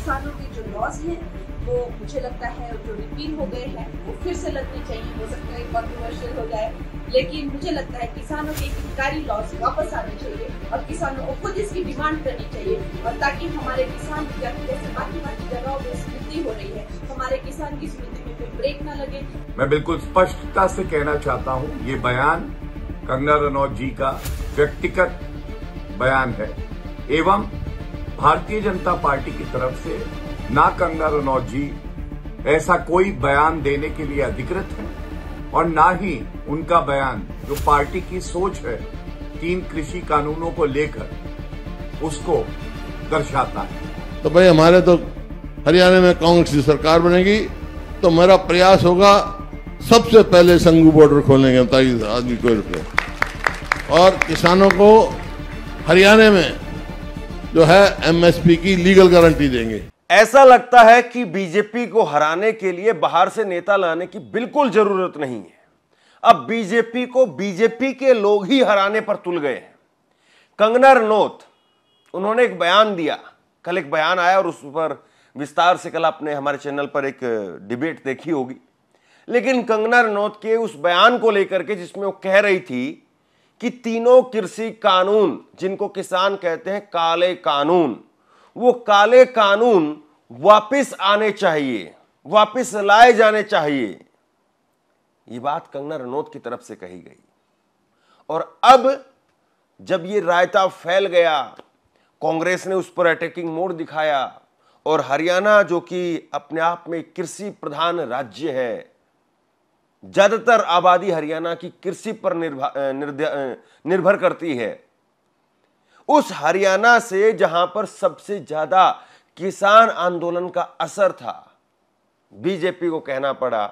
हिंदुस्तान के जो लॉज हैं वो मुझे लगता है जो रिपीट हो गए हैं वो फिर से लगने चाहिए हो सकता है कॉन्ट्रोवर्शियल हो जाए लेकिन मुझे लगता है किसानों के हितकारी लॉज वापस आने चाहिए और किसानों को खुद इसकी डिमांड करनी चाहिए और ताकि हमारे किसान जैसे बाकी बाकी जगहों में स्मृति हो रही है हमारे किसान की स्मृति में कोई ब्रेक ना लगे मैं बिल्कुल स्पष्टता से कहना चाहता हूँ ये बयान कंगना रनौत जी का व्यक्तिगत बयान है एवं भारतीय जनता पार्टी की तरफ से ना कंगना रनौत जी ऐसा कोई बयान देने के लिए अधिकृत है और ना ही उनका बयान जो पार्टी की सोच है तीन कृषि कानूनों को लेकर उसको दर्शाता है तो भाई हमारे तो हरियाणा में कांग्रेस की सरकार बनेगी तो मेरा प्रयास होगा सबसे पहले संगू बॉर्डर खोलेंगे ताकि आदमी को और किसानों को हरियाणा में जो है एमएसपी की लीगल गारंटी देंगे ऐसा लगता है कि बीजेपी को हराने के लिए बाहर से नेता लाने की बिल्कुल जरूरत नहीं है अब बीजेपी को बीजेपी के लोग ही हराने पर तुल गए हैं कंगना रनौत उन्होंने एक बयान दिया कल एक बयान आया और उस पर विस्तार से कल आपने हमारे चैनल पर एक डिबेट देखी होगी लेकिन कंगना रनौत के उस बयान को लेकर के जिसमें वो कह रही थी कि तीनों कृषि कानून जिनको किसान कहते हैं काले कानून वो काले कानून वापस आने चाहिए वापस लाए जाने चाहिए ये बात कंगना रनौत की तरफ से कही गई और अब जब ये रायता फैल गया कांग्रेस ने उस पर अटैकिंग मोड दिखाया और हरियाणा जो कि अपने आप में कृषि प्रधान राज्य है ज़्यादातर आबादी हरियाणा की कृषि पर निर्भर निर्भर करती है उस हरियाणा से जहां पर सबसे ज़्यादा किसान आंदोलन का असर था बीजेपी को कहना पड़ा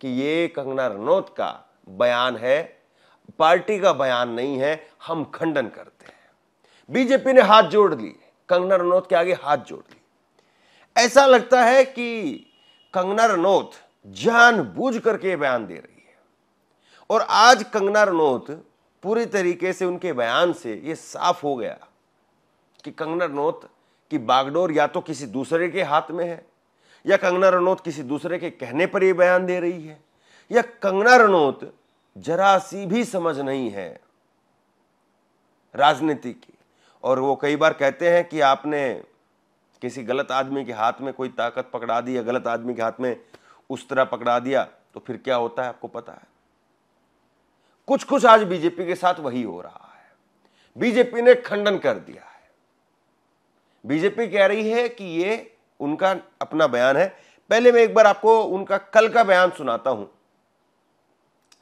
कि ये कंगना रनौत का बयान है पार्टी का बयान नहीं है हम खंडन करते हैं बीजेपी ने हाथ जोड़ लिए कंगना रनौत के आगे हाथ जोड़ लिए ऐसा लगता है कि कंगना रनौत जानबूझ करके बयान दे रही है और आज कंगना रनौत पूरी तरीके से उनके बयान से ये साफ हो गया कि कंगना रनौत की बागडोर या तो किसी दूसरे के हाथ में है या कंगना रनौत किसी दूसरे के कहने पर यह बयान दे रही है या कंगना रनौत जरा सी भी समझ नहीं है राजनीति की और वो कई बार कहते हैं कि आपने किसी गलत आदमी के हाथ में कोई ताकत पकड़ा दी या गलत आदमी के हाथ में उस तरह पकड़ा दिया तो फिर क्या होता है आपको पता है कुछ कुछ आज बीजेपी के साथ वही हो रहा है बीजेपी ने खंडन कर दिया है बीजेपी कह रही है कि ये उनका अपना बयान है पहले मैं एक बार आपको उनका कल का बयान सुनाता हूं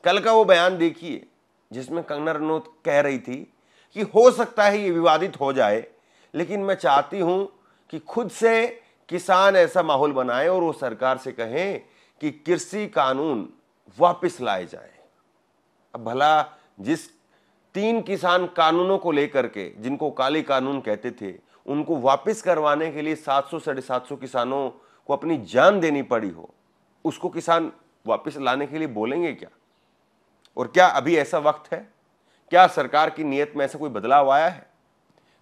कल का वो बयान देखिए जिसमें कंगना रनौत कह रही थी कि हो सकता है ये विवादित हो जाए लेकिन मैं चाहती हूं कि खुद से किसान ऐसा माहौल बनाए और वो सरकार से कहें कि कृषि कानून वापस लाए जाए अब भला जिस तीन किसान कानूनों को लेकर के जिनको काले कानून कहते थे उनको वापस करवाने के लिए सात सौ साढ़े सात सौ किसानों को अपनी जान देनी पड़ी हो उसको किसान वापस लाने के लिए बोलेंगे क्या और क्या अभी ऐसा वक्त है क्या सरकार की नीयत में ऐसा कोई बदलाव आया है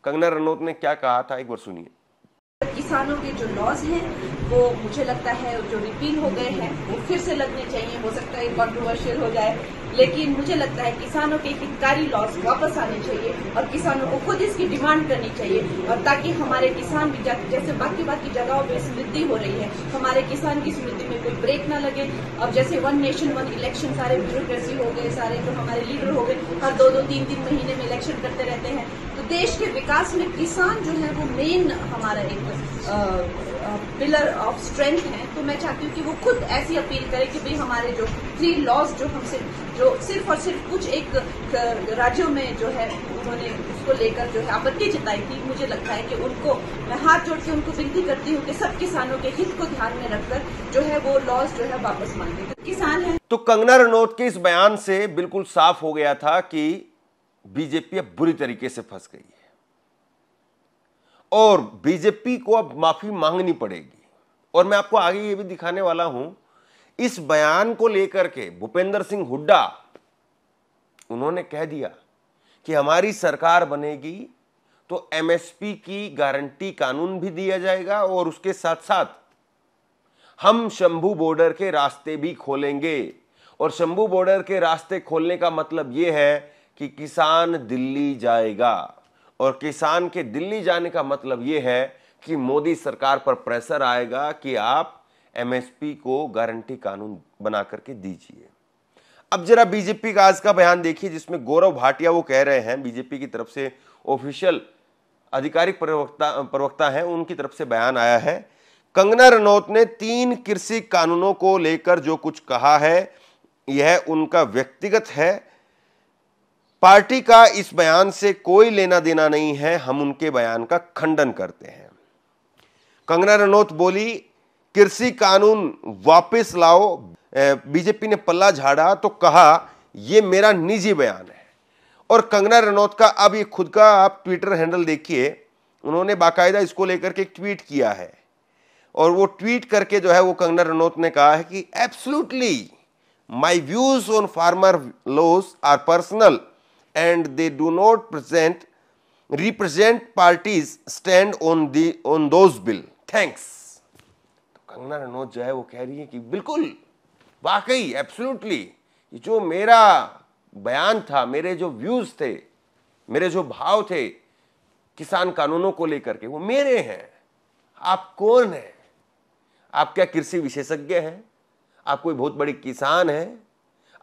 कंगना रनौत ने क्या कहा था एक बार सुनिए किसानों के जो लॉज हैं वो मुझे लगता है जो रिपील हो गए हैं वो फिर से लगने चाहिए हो सकता है कॉन्ट्रोवर्शियल हो जाए लेकिन मुझे लगता है किसानों के हितकारी लॉस वापस आने चाहिए और किसानों को खुद इसकी डिमांड करनी चाहिए और ताकि हमारे किसान भी जैसे बाकी बाकी जगहों में समृद्धि हो रही है हमारे किसान की समृद्धि में कोई ब्रेक ना लगे और जैसे वन नेशन वन इलेक्शन सारे ब्यूरोक्रेसी हो गए सारे जो हमारे लीडर हो गए हर दो दो तीन तीन महीने में इलेक्शन करते रहते हैं तो देश के विकास में किसान जो है वो मेन हमारा एक पिलर ऑफ स्ट्रेंथ हैं तो मैं चाहती हूँ कि वो खुद ऐसी अपील करे कि भाई हमारे जो थ्री लॉज जो हमसे जो सिर्फ और सिर्फ कुछ एक राज्यों में जो है उन्होंने उसको लेकर जो है आपत्ति जताई थी मुझे लगता है कि उनको मैं हाथ जोड़ के उनको विनती करती हूँ कि सब किसानों के हित को ध्यान में रखकर जो है वो लॉज जो है वापस मांगे किसान है तो कंगना रनौत के इस बयान से बिल्कुल साफ हो गया था कि बीजेपी अब बुरी तरीके से फंस गई है और बीजेपी को अब माफी मांगनी पड़ेगी और मैं आपको आगे ये भी दिखाने वाला हूं इस बयान को लेकर के भूपेंद्र सिंह हुड्डा उन्होंने कह दिया कि हमारी सरकार बनेगी तो एमएसपी की गारंटी कानून भी दिया जाएगा और उसके साथ साथ हम शंभू बॉर्डर के रास्ते भी खोलेंगे और शंभू बॉर्डर के रास्ते खोलने का मतलब यह है कि किसान दिल्ली जाएगा और किसान के दिल्ली जाने का मतलब ये है कि मोदी सरकार पर प्रेशर आएगा कि आप एमएसपी को गारंटी कानून बना करके दीजिए अब जरा बीजेपी का आज का बयान देखिए जिसमें गौरव भाटिया वो कह रहे हैं बीजेपी की तरफ से ऑफिशियल आधिकारिक प्रवक्ता प्रवक्ता हैं उनकी तरफ से बयान आया है कंगना रनौत ने तीन कृषि कानूनों को लेकर जो कुछ कहा है यह उनका व्यक्तिगत है पार्टी का इस बयान से कोई लेना देना नहीं है हम उनके बयान का खंडन करते हैं कंगना रनौत बोली कृषि कानून वापस लाओ बीजेपी ने पल्ला झाड़ा तो कहा यह मेरा निजी बयान है और कंगना रनौत का अब ये खुद का आप ट्विटर हैंडल देखिए उन्होंने बाकायदा इसको लेकर के ट्वीट किया है और वो ट्वीट करके जो है वो कंगना रनौत ने कहा है कि absolutely my views on farmer laws are personal and they do not present represent parties stand on the on those bill thanks तो कंगना रनौत जो है वो कह रही है कि बिल्कुल वाकई एब्सोल्युटली ये जो मेरा बयान था मेरे जो व्यूज थे मेरे जो भाव थे किसान कानूनों को लेकर के वो मेरे हैं आप कौन हैं आप क्या कृषि विशेषज्ञ हैं आप कोई बहुत बड़े किसान हैं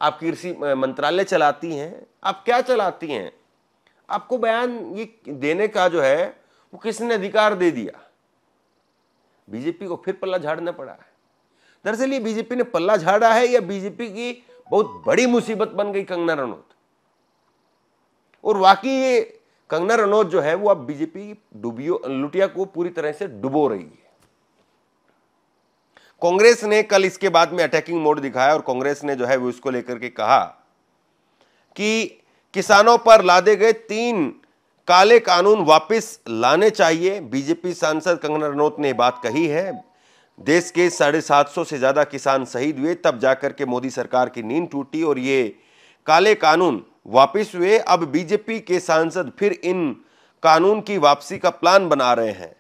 आप कृषि मंत्रालय चलाती हैं आप क्या चलाती हैं आपको बयान ये देने का जो है वो किसने अधिकार दे दिया बीजेपी को फिर पल्ला झाड़ना पड़ा है दरअसल ये बीजेपी ने पल्ला झाड़ा है या बीजेपी की बहुत बड़ी मुसीबत बन गई कंगना रनौत और वाकई ये कंगना रनौत जो है वो अब बीजेपी डुबियो लुटिया को पूरी तरह से डुबो रही है कांग्रेस ने कल इसके बाद में अटैकिंग मोड दिखाया और कांग्रेस ने जो है वो इसको लेकर के कहा कि किसानों पर लादे गए तीन काले कानून वापस लाने चाहिए बीजेपी सांसद कंगना रनौत ने बात कही है देश के साढ़े सात सौ से ज़्यादा किसान शहीद हुए तब जाकर के मोदी सरकार की नींद टूटी और ये काले कानून वापस हुए अब बीजेपी के सांसद फिर इन कानून की वापसी का प्लान बना रहे हैं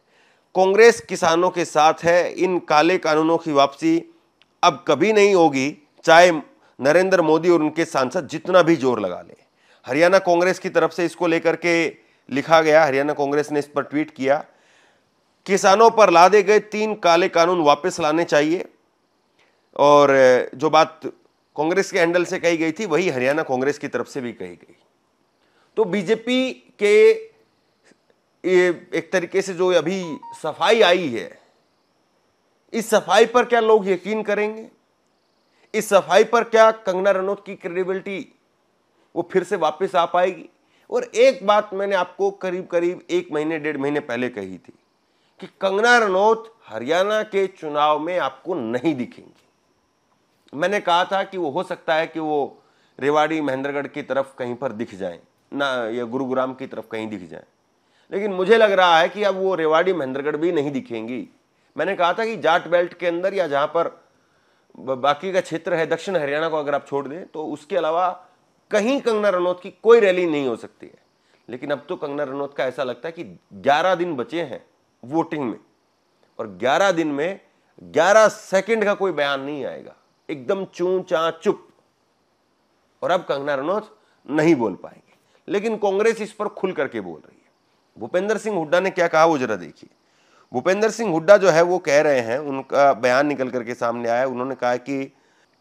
कांग्रेस किसानों के साथ है इन काले कानूनों की वापसी अब कभी नहीं होगी चाहे नरेंद्र मोदी और उनके सांसद जितना भी जोर लगा लें हरियाणा कांग्रेस की तरफ से इसको लेकर के लिखा गया हरियाणा कांग्रेस ने इस पर ट्वीट किया किसानों पर लादे गए तीन काले कानून वापस लाने चाहिए और जो बात कांग्रेस के हैंडल से कही गई थी वही हरियाणा कांग्रेस की तरफ से भी कही गई तो बीजेपी के ये एक तरीके से जो अभी सफाई आई है इस सफाई पर क्या लोग यकीन करेंगे इस सफाई पर क्या कंगना रनौत की क्रेडिबिलिटी वो फिर से वापस आ पाएगी और एक बात मैंने आपको करीब करीब एक महीने डेढ़ महीने पहले कही थी कि कंगना रनौत हरियाणा के चुनाव में आपको नहीं दिखेंगी मैंने कहा था कि वो हो सकता है कि वो रेवाड़ी महेंद्रगढ़ की तरफ कहीं पर दिख जाए ना या गुरुग्राम की तरफ कहीं दिख जाए लेकिन मुझे लग रहा है कि अब वो रेवाड़ी महेंद्रगढ़ भी नहीं दिखेंगी मैंने कहा था कि जाट बेल्ट के अंदर या जहाँ पर बाकी का क्षेत्र है दक्षिण हरियाणा को अगर आप छोड़ दें तो उसके अलावा कहीं कंगना रनौत की कोई रैली नहीं हो सकती है लेकिन अब तो कंगना रनौत का ऐसा लगता है कि 11 दिन बचे हैं वोटिंग में और 11 दिन में 11 सेकंड का कोई बयान नहीं आएगा एकदम चू चा चुप और अब कंगना रनौत नहीं बोल पाएंगे लेकिन कांग्रेस इस पर खुल करके बोल रही है भूपेंद्र सिंह हुड्डा ने क्या कहा वो जरा देखिए भूपेंद्र सिंह हुड्डा जो है वो कह रहे हैं उनका बयान निकल करके सामने आया उन्होंने कहा कि,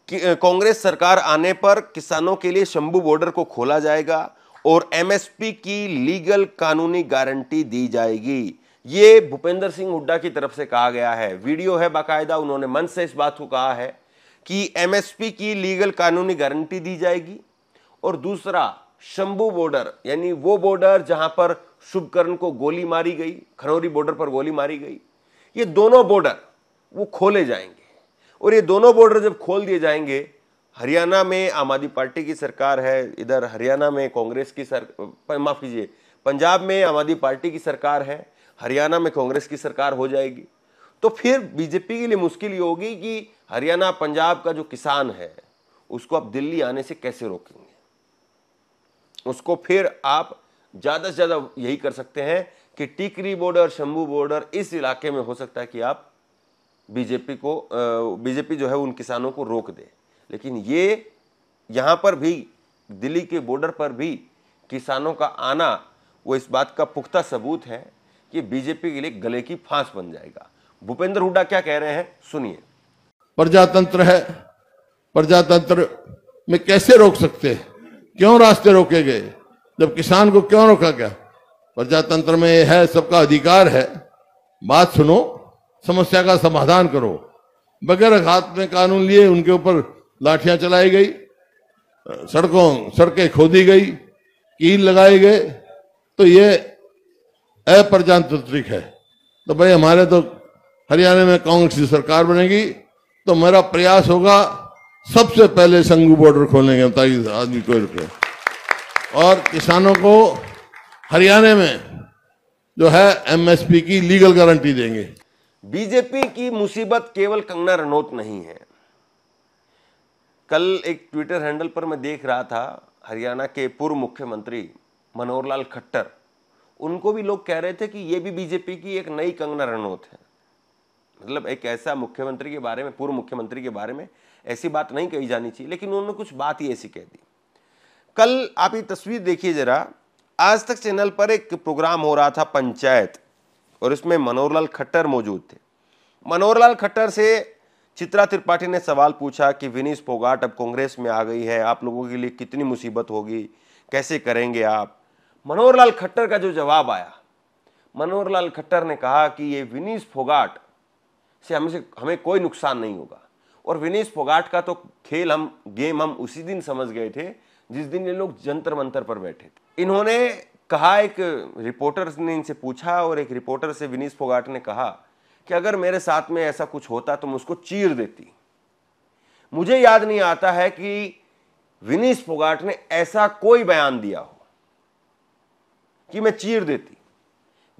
कि कांग्रेस सरकार आने पर किसानों के लिए शंभू बॉर्डर को खोला जाएगा और एमएसपी की लीगल कानूनी गारंटी दी जाएगी ये भूपेंद्र सिंह हुड्डा की तरफ से कहा गया है वीडियो है बाकायदा उन्होंने मन से इस बात को कहा है कि एमएसपी की लीगल कानूनी गारंटी दी जाएगी और दूसरा शंभू बॉर्डर यानी वो बॉर्डर जहां पर शुभकर्ण को गोली मारी गई खनौरी बॉर्डर पर गोली मारी गई ये दोनों बॉर्डर वो खोले जाएंगे और ये दोनों बॉर्डर जब खोल दिए जाएंगे हरियाणा में आम आदमी पार्टी की सरकार है इधर हरियाणा में कांग्रेस की सर माफ़ कीजिए पंजाब में आम आदमी पार्टी की सरकार है हरियाणा में कांग्रेस की सरकार हो जाएगी तो फिर बीजेपी के लिए मुश्किल ये होगी कि हरियाणा पंजाब का जो किसान है उसको आप दिल्ली आने से कैसे रोकेंगे उसको फिर आप ज़्यादा से ज़्यादा यही कर सकते हैं कि टिकरी बॉर्डर शंभू बॉर्डर इस इलाके में हो सकता है कि आप बीजेपी को बीजेपी जो है उन किसानों को रोक दे लेकिन ये यहाँ पर भी दिल्ली के बॉर्डर पर भी किसानों का आना वो इस बात का पुख्ता सबूत है कि बीजेपी के लिए गले की फांस बन जाएगा भूपेंद्र हुड्डा क्या कह रहे हैं सुनिए प्रजातंत्र है प्रजातंत्र में कैसे रोक सकते क्यों रास्ते रोके गए जब किसान को क्यों रोका गया प्रजातंत्र में है सबका अधिकार है बात सुनो समस्या का समाधान करो बगैर हाथ में कानून लिए उनके ऊपर लाठियां चलाई गई सड़कों सड़कें खोदी गई कील लगाए गए तो ये अप्रजातांत्रिक है तो भाई हमारे तो हरियाणा में कांग्रेस की सरकार बनेगी तो मेरा प्रयास होगा सबसे पहले संगू बॉर्डर खोलेंगे ताकि आदमी कोई रुके और किसानों को हरियाणा में जो है एमएसपी की लीगल गारंटी देंगे बीजेपी की मुसीबत केवल कंगना रनौत नहीं है कल एक ट्विटर हैंडल पर मैं देख रहा था हरियाणा के पूर्व मुख्यमंत्री मनोहर लाल खट्टर उनको भी लोग कह रहे थे कि ये भी बीजेपी की एक नई कंगना रनौत है मतलब एक ऐसा मुख्यमंत्री के बारे में पूर्व मुख्यमंत्री के बारे में ऐसी बात नहीं कही जानी चाहिए लेकिन उन्होंने कुछ बात ही ऐसी कह दी कल आप ये तस्वीर देखिए ज़रा आज तक चैनल पर एक प्रोग्राम हो रहा था पंचायत और इसमें मनोहरलाल खट्टर मौजूद थे मनोहरलाल खट्टर से चित्रा त्रिपाठी ने सवाल पूछा कि विनीश फोगाट अब कांग्रेस में आ गई है आप लोगों के लिए कितनी मुसीबत होगी कैसे करेंगे आप मनोहर लाल खट्टर का जो जवाब आया मनोहर लाल खट्टर ने कहा कि ये विनीश फोगाट से हमें से हमें कोई नुकसान नहीं होगा और विनीश फोगाट का तो खेल हम गेम हम उसी दिन समझ गए थे जिस दिन ये लोग जंतर मंतर पर बैठे थे इन्होंने कहा एक रिपोर्टर ने इनसे पूछा और एक रिपोर्टर से विनीस फोगाट ने कहा कि अगर मेरे साथ में ऐसा कुछ होता तो मैं उसको चीर देती मुझे याद नहीं आता है कि विनीस फोगाट ने ऐसा कोई बयान दिया हो कि मैं चीर देती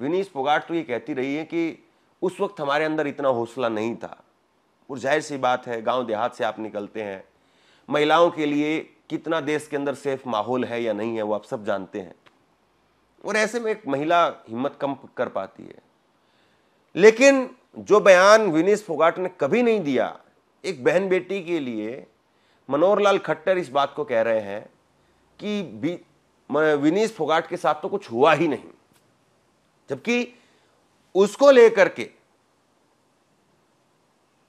विनीस फोगाट तो ये कहती रही है कि उस वक्त हमारे अंदर इतना हौसला नहीं था और जाहिर सी बात है गांव देहात से आप निकलते हैं महिलाओं के लिए कितना देश के अंदर सेफ माहौल है या नहीं है वो आप सब जानते हैं और ऐसे में एक महिला हिम्मत कम कर पाती है लेकिन जो बयान विनीश फोगाट ने कभी नहीं दिया एक बहन बेटी के लिए मनोहर लाल खट्टर इस बात को कह रहे हैं कि विनीश फोगाट के साथ तो कुछ हुआ ही नहीं जबकि उसको लेकर के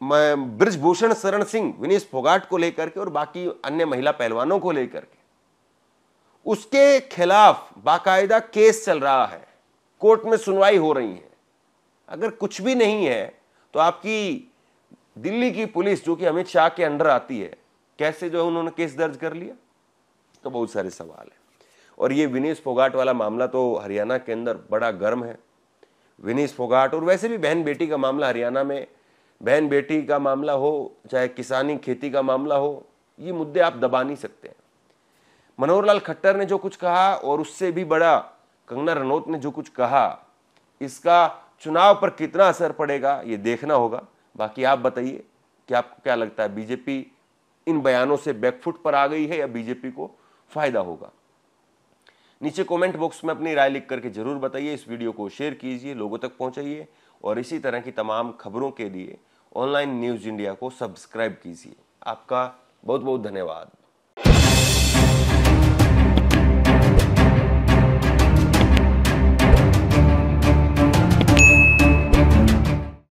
ब्रजभूषण शरण सिंह विनीश फोगाट को लेकर के और बाकी अन्य महिला पहलवानों को लेकर के उसके खिलाफ बाकायदा केस चल रहा है कोर्ट में सुनवाई हो रही है अगर कुछ भी नहीं है तो आपकी दिल्ली की पुलिस जो कि अमित शाह के अंडर आती है कैसे जो है उन्होंने केस दर्ज कर लिया तो बहुत सारे सवाल हैं और ये विनीश फोगाट वाला मामला तो हरियाणा के अंदर बड़ा गर्म है विनीश फोगाट और वैसे भी बहन बेटी का मामला हरियाणा में बहन बेटी का मामला हो चाहे किसानी खेती का मामला हो ये मुद्दे आप दबा नहीं सकते हैं मनोहर लाल खट्टर ने जो कुछ कहा और उससे भी बड़ा कंगना रनौत ने जो कुछ कहा इसका चुनाव पर कितना असर पड़ेगा ये देखना होगा बाकी आप बताइए कि आपको क्या लगता है बीजेपी इन बयानों से बैकफुट पर आ गई है या बीजेपी को फायदा होगा नीचे कमेंट बॉक्स में अपनी राय लिख करके जरूर बताइए इस वीडियो को शेयर कीजिए लोगों तक पहुंचाइए और इसी तरह की तमाम खबरों के लिए ऑनलाइन न्यूज़ इंडिया को सब्सक्राइब कीजिए आपका बहुत बहुत धन्यवाद